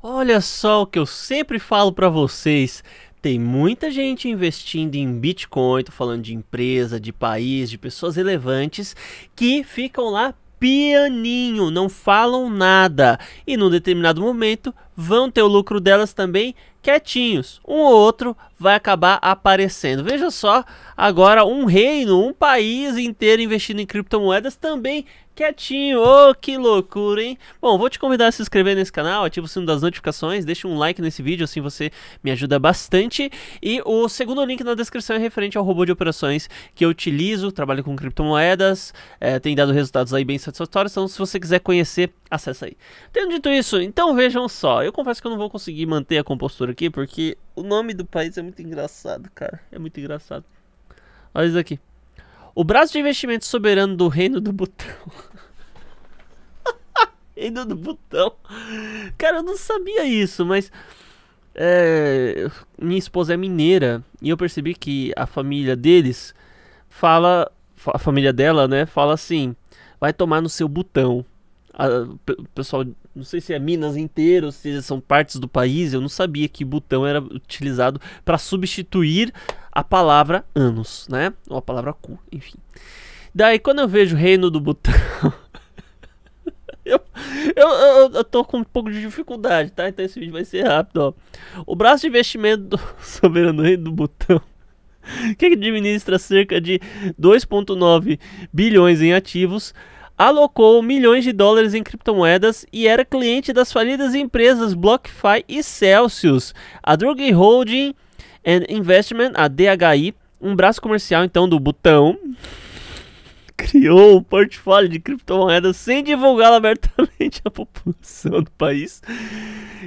Olha só o que eu sempre falo para vocês. Tem muita gente investindo em Bitcoin, tô falando de empresa, de país, de pessoas relevantes que ficam lá pianinho, não falam nada e num determinado momento vão ter o lucro delas também quietinhos. Um ou outro vai acabar aparecendo. Veja só, agora um reino, um país inteiro investindo em criptomoedas também quietinho. Oh, que loucura, hein? Bom, vou te convidar a se inscrever nesse canal, ativa o sino das notificações, deixa um like nesse vídeo, assim você me ajuda bastante. E o segundo link na descrição é referente ao robô de operações que eu utilizo, trabalho com criptomoedas, é, tem dado resultados aí bem satisfatórios, então se você quiser conhecer, acessa aí. Tendo dito isso, então vejam só, eu confesso que eu não vou conseguir manter a compostura aqui, porque o nome do país é muito engraçado, cara. É muito engraçado. Olha isso aqui. O braço de investimento soberano do reino do botão. reino do botão. Cara, eu não sabia isso, mas... É, minha esposa é mineira e eu percebi que a família deles fala... A família dela, né? Fala assim... Vai tomar no seu botão. o pessoal não sei se é Minas inteira ou se são partes do país. Eu não sabia que botão era utilizado para substituir a palavra anos, né? Ou a palavra cu, enfim. Daí quando eu vejo o reino do botão. Eu, eu, eu, eu, tô com um pouco de dificuldade, tá? Então esse vídeo vai ser rápido, ó. O braço de investimento do soberano rei do Butão, que administra cerca de 2,9 bilhões em ativos, alocou milhões de dólares em criptomoedas e era cliente das falidas empresas BlockFi e Celsius. A Drug Holding and Investment, a DHI, um braço comercial então do Butão, criou um portfólio de criptomoedas sem divulgá lo abertamente à população do país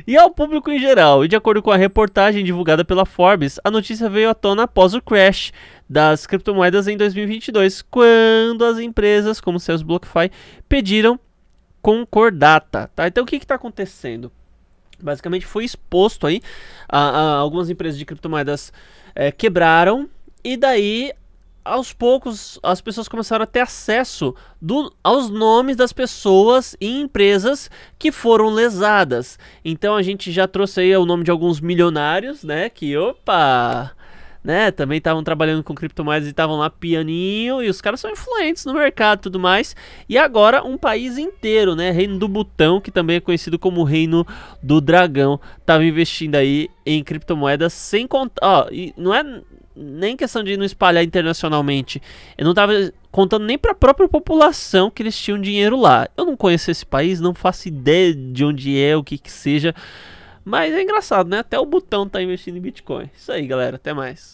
e ao público em geral. E de acordo com a reportagem divulgada pela Forbes, a notícia veio à tona após o crash das criptomoedas em 2022, quando as empresas como seus BlockFi pediram concordata, tá? Então o que está acontecendo? Basicamente foi exposto aí, a, a algumas empresas de criptomoedas é, quebraram e daí aos poucos as pessoas começaram a ter acesso do, aos nomes das pessoas e empresas que foram lesadas. Então a gente já trouxe aí o nome de alguns milionários, né? Que opa! né, também estavam trabalhando com criptomoedas e estavam lá pianinho, e os caras são influentes no mercado e tudo mais. E agora um país inteiro, né, Reino do Butão, que também é conhecido como Reino do Dragão, estava investindo aí em criptomoedas sem contar, ó, e não é nem questão de não espalhar internacionalmente. Eu não estava contando nem para a própria população que eles tinham dinheiro lá. Eu não conheço esse país, não faço ideia de onde é, o que que seja. Mas é engraçado, né? Até o botão tá investindo em Bitcoin. Isso aí, galera. Até mais.